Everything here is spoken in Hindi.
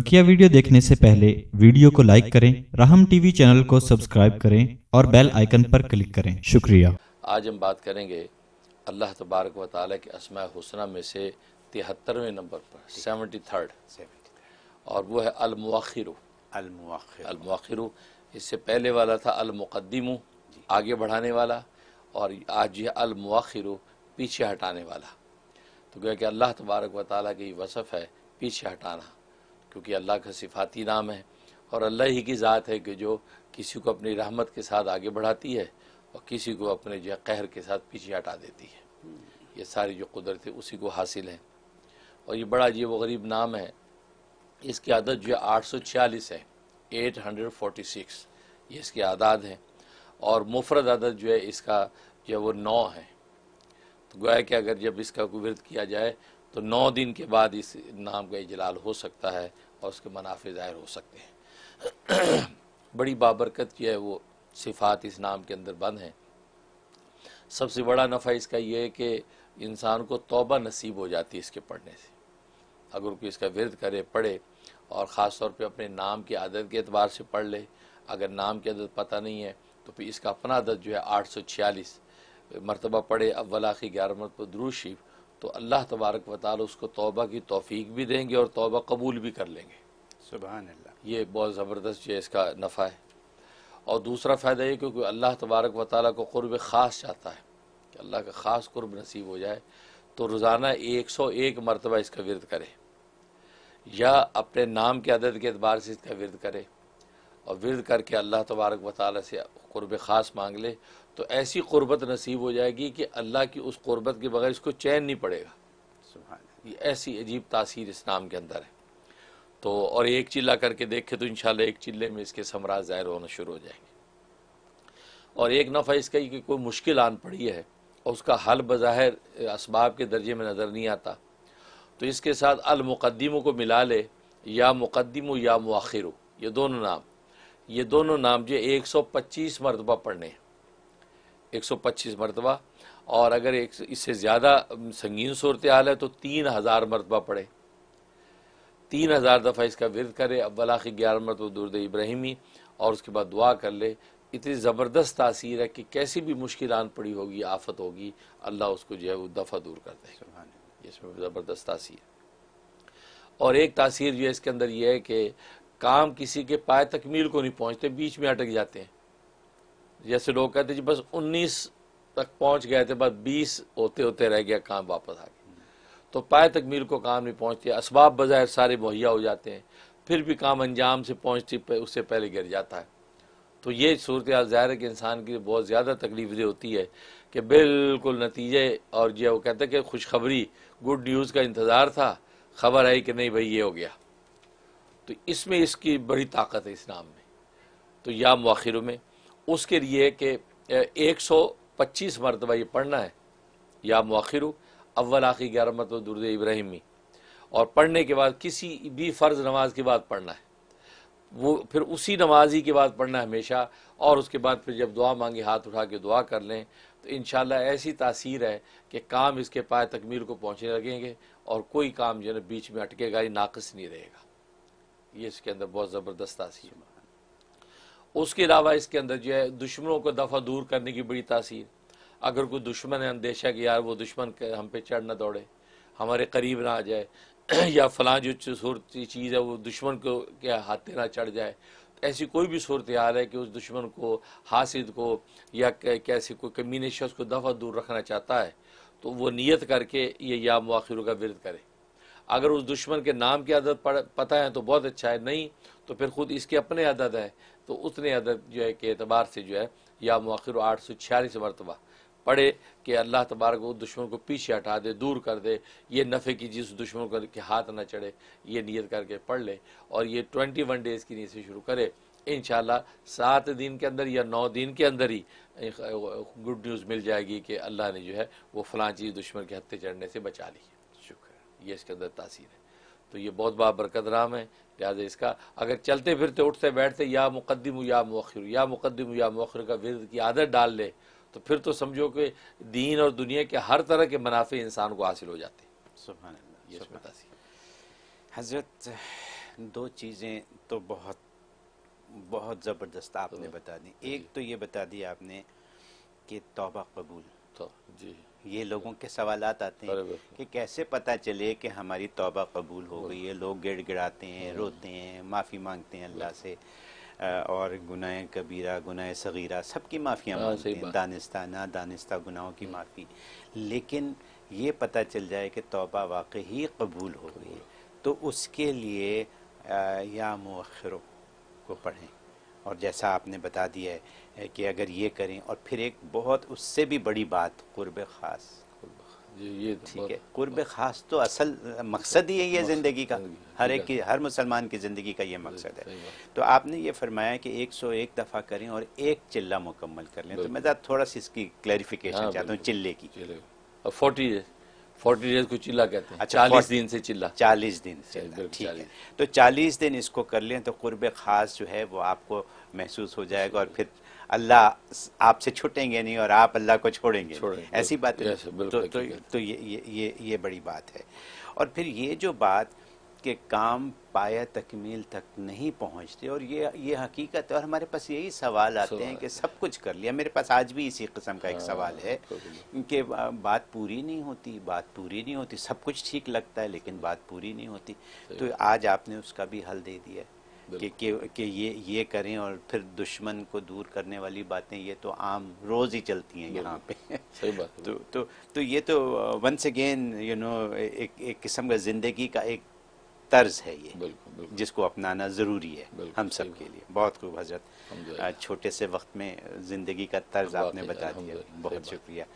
बकिया वीडियो देखने से पहले वीडियो को लाइक करें राहम टीवी चैनल को सब्सक्राइब करें और बेल आइकन पर क्लिक करें शुक्रिया आज हम बात करेंगे अल्लाह तबारक वाले के असमा हुसना में से तिहत्तरवें नंबर पर सेवेंटी थर्ड और वो है अलमुआर अलमुआरु इससे पहले वाला था अलमुकदम आगे बढ़ाने वाला और आज यह अलमुआखिर पीछे हटाने वाला तो क्योंकि अल्लाह तबारक व की वसफ़ है पीछे हटाना क्योंकि अल्लाह का सिफाती नाम है और अल्लाह ही की ज़ात है कि जो किसी को अपनी रहमत के साथ आगे बढ़ाती है और किसी को अपने जो कहर के साथ पीछे हटा देती है ये सारी जो कुदरत है उसी को हासिल है और ये बड़ा अजीब गरीब नाम है इसकी आदत जो है आठ सौ छियालीस है एट हंड्रेड फोर्टी सिक्स ये इसके आदाद हैं और मुफरद आदत जो है इसका जो है वो नौ है तो गोया कि अगर जब इसका कुर्द किया जाए तो नौ दिन के बाद इस नाम का इजलाल हो सकता है और उसके मुनाफे ज़ाहिर हो सकते हैं बड़ी बाबरकत जो है वो सिफात इस नाम के अंदर बंद हैं सबसे बड़ा नफ़ा इसका यह है कि इंसान को तोबा नसीब हो जाती है इसके पढ़ने से अगर कोई इसका विरद करे पढ़े और ख़ास तौर पर अपने नाम की आदत के अतबार से पढ़ ले अगर नाम की आदत पता नहीं है तो फिर इसका अपना आदत जो है आठ सौ छियालीस मरतबा पढ़े अवलाखी आखिर ग्यारह मरतबा द्रूशीफ़ तो अल्लाह तबारक वाल उसको तोबा की तोफ़ी भी देंगे और तोबा कबूल भी कर लेंगे सुबह ये बहुत ज़बरदस्त ये इसका नफ़ा है और दूसरा फ़ायदा ये क्योंकि अल्लाह तबारक वाली को क़ुरब ख़ास चाहता है कि अल्लाह का ख़ास क़ुरब नसीब हो जाए तो रोज़ाना एक सौ एक मरतबा इसका विरद करे या अपने नाम के अदद के अतबार से इसका विरद करे और विरद करके अल्लाह तबारक वाली से क़ुरब ख़ास मांग ले तो ऐसी क़ुरबत नसीब हो जाएगी कि अल्लाह की उस क़ुरबत के बगैर इसको चैन नहीं पड़ेगा ये ऐसी अजीब तासीर इस नाम के अंदर है तो और एक चिल्ला करके देखे तो इन एक चिल्ले में इसके समरा ज़ाहिर होना शुरू हो जाएंगे और एक नफ़ा इसका कि कोई मुश्किल आन पड़ी है और उसका हल बज़ाहिर इसबाब के दर्जे में नज़र नहीं आता तो इसके साथ अलमुक़दम को मिला ले या मुक़दम या मखिर ये दोनों नाम ये दोनों नाम जो एक सौ पच्चीस मरतबा पढ़ने हैं 125 मरतबा और अगर एक इससे ज़्यादा संगीन सूरत हाल है तो तीन हज़ार मरतबा पढ़े तीन हज़ार दफ़ा इसका विरद करे अबला ग्यारह मरतब दुरद इब्राहिमी और उसके बाद दुआ कर ले इतनी ज़बरदस्त तासीर है कि कैसी भी मुश्किल आन पड़ी होगी आफत होगी अल्लाह उसको जो है वो दफ़ा दूर कर देगा इसमें ज़बरदस्त तासीर और एक तासीर जो है इसके अंदर यह है कि काम किसी के पाए तकमील को नहीं पहुँचते बीच में अटक जाते हैं जैसे लोग कहते जी बस 19 तक पहुंच गए थे बस 20 होते होते रह गया काम वापस आ गया तो पाए तकमील को काम नहीं पहुंचते इसबाब बज़ाहिर सारे मुहैया हो जाते हैं फिर भी काम अंजाम से पह, उससे पहले गिर जाता है तो ये सूरत ज़ाहिर है कि इंसान की बहुत ज़्यादा तकलीफ दे होती है कि बिल्कुल नतीजे और जो वो कहते हैं कि खुशखबरी गुड न्यूज़ का इंतज़ार था खबर आई कि नहीं भाई ये हो गया तो इसमें इसकी बड़ी ताकत है इस नाम में तो या मखिर में उसके लिए कि एक सौ पच्चीस मरतबा ये पढ़ना है या मखिर अव्वल आखिर ग्यारह मरतबा दुर्द इब्राहिमी और पढ़ने के बाद किसी भी फ़र्ज़ नमाज के बाद पढ़ना है वो फिर उसी नमाजी के बाद पढ़ना है हमेशा और उसके बाद फिर जब दुआ मांगे हाथ उठा के दुआ कर लें तो इन ऐसी तासीर है कि काम इसके पाए तकमील को पहुँचने लगेंगे और कोई काम जो है बीच में अटकेगा ही नाकस नहीं रहेगा ये इसके अंदर बहुत ज़बरदस्त तासीर है उसके अलावा इसके अंदर जो है दुश्मनों को दफ़ा दूर करने की बड़ी तासीर अगर कोई दुश्मन है अंदेशा कि यार वो दुश्मन हम पे चढ़ ना दौड़े हमारे करीब ना आ जाए या फलां जो सूरत चीज़ है वो दुश्मन को क्या हाथे ना चढ़ जाए तो ऐसी कोई भी सूरत हाल है कि उस दुश्मन को हासिद को या कैसे कोई कमीने शख्स को दफ़ा दूर रखना चाहता है तो वो नीयत करके ये या मौखिरों का विरद करे अगर उस दुश्मन के नाम की आदत पता है तो बहुत अच्छा है नहीं तो फिर खुद इसके अपने आदत है तो उतने अदब जो है कि अतबार से जो है या मौखिर आठ सौ छियालीस मरतबा पढ़े कि अल्लाह तबारक दुश्मन को पीछे हटा दे दूर कर दे ये नफ़े की जिस दुश्मन को के हाथ ना चढ़े ये नीयत करके पढ़ ले और ये ट्वेंटी वन डेज़ की नीयत से शुरू करे इन सात दिन के अंदर या नौ दिन के अंदर ही गुड न्यूज़ मिल जाएगी कि अल्लाह ने जो है वो फलां चीज़ दुश्मन के हत्ते चढ़ने से बचा ली है शुक्र ये इसके अंदर तासीर है तो ये बहुत बड़ा बरकत नाम है लिहाजा इसका अगर चलते फिरते उठते बैठते या मुकदम या मौखिर या मुकदम या मखर का विरद की आदत डाल ले तो फिर तो समझो कि दीन और दुनिया के हर तरह के मुनाफे इंसान को हासिल हो जाते हजरत दो चीज़ें तो बहुत बहुत ज़बरदस्त आपने तो बता दी एक तो ये बता दी आपने कि तोबा कबूल तो जी ये लोगों के सवाल आते हैं कि कैसे पता चले कि हमारी तौबा कबूल हो गई है लोग गिड़ गिड़ाते हैं रोते हैं माफ़ी मांगते हैं अल्लाह से और गुनाह कबीरा गुनाह सगीरा सबकी माफ़ियाँ हाँ, मांगते हैं दानिस्ता ना दानिस्ता गुनाहों की हम्म। माफ़ी लेकिन ये पता चल जाए कि तौबा वाकई ही कबूल हो गई तो उसके लिए या मखरों को पढ़ें और जैसा आपने बता दिया है कि अगर ये करें और फिर एक बहुत उससे भी बड़ी बात कुर्ब खास ये तो ठीक है कुर्ब खास तो असल मकसद ही है ये ज़िंदगी का हर एक की हर मुसलमान की ज़िंदगी का ये मकसद है तो आपने ये फरमाया कि 101 दफ़ा करें और एक चिल्ला मुकम्मल कर लें तो मैं थोड़ा सा इसकी क्लैरिफिकेशन हाँ, चाहता हूँ चिल्ले की फोर्टी फोर्टी डेज को चिल्ला कहते हैं अच्छा चालीस दिन से चिल्ला चालीस दिन से ठीक है तो चालीस दिन इसको कर लें तो कुर्ब खास जो है वो आपको महसूस हो जाएगा और फिर अल्लाह आपसे छुटेंगे नहीं और आप अल्लाह को छोड़ेंगे, ऐसी बात तो, तो, तो ये, ये ये बड़ी बात है और फिर ये जो बात के काम पाया तकमील तक नहीं पहुंचते और ये ये हकीकत है और हमारे पास यही सवाल आते हैं कि सब कुछ कर लिया मेरे पास आज भी इसी कस्म का एक हाँ, सवाल है कि बात पूरी नहीं होती बात पूरी नहीं होती सब कुछ ठीक लगता है लेकिन बात पूरी नहीं होती तो आज आपने उसका भी हल दे दिया कि, कि, कि ये ये करें और फिर दुश्मन को दूर करने वाली बातें ये तो आम रोज़ ही चलती हैं यहाँ पे सही बात तो तो तो ये तो वंस अगेन यू नो एक एक किस्म का ज़िंदगी का एक तर्ज है ये जिसको अपनाना ज़रूरी है हम सब के लिए बहुत खूब हजरत छोटे से वक्त में ज़िंदगी का तर्ज आपने बता दिया बहुत शुक्रिया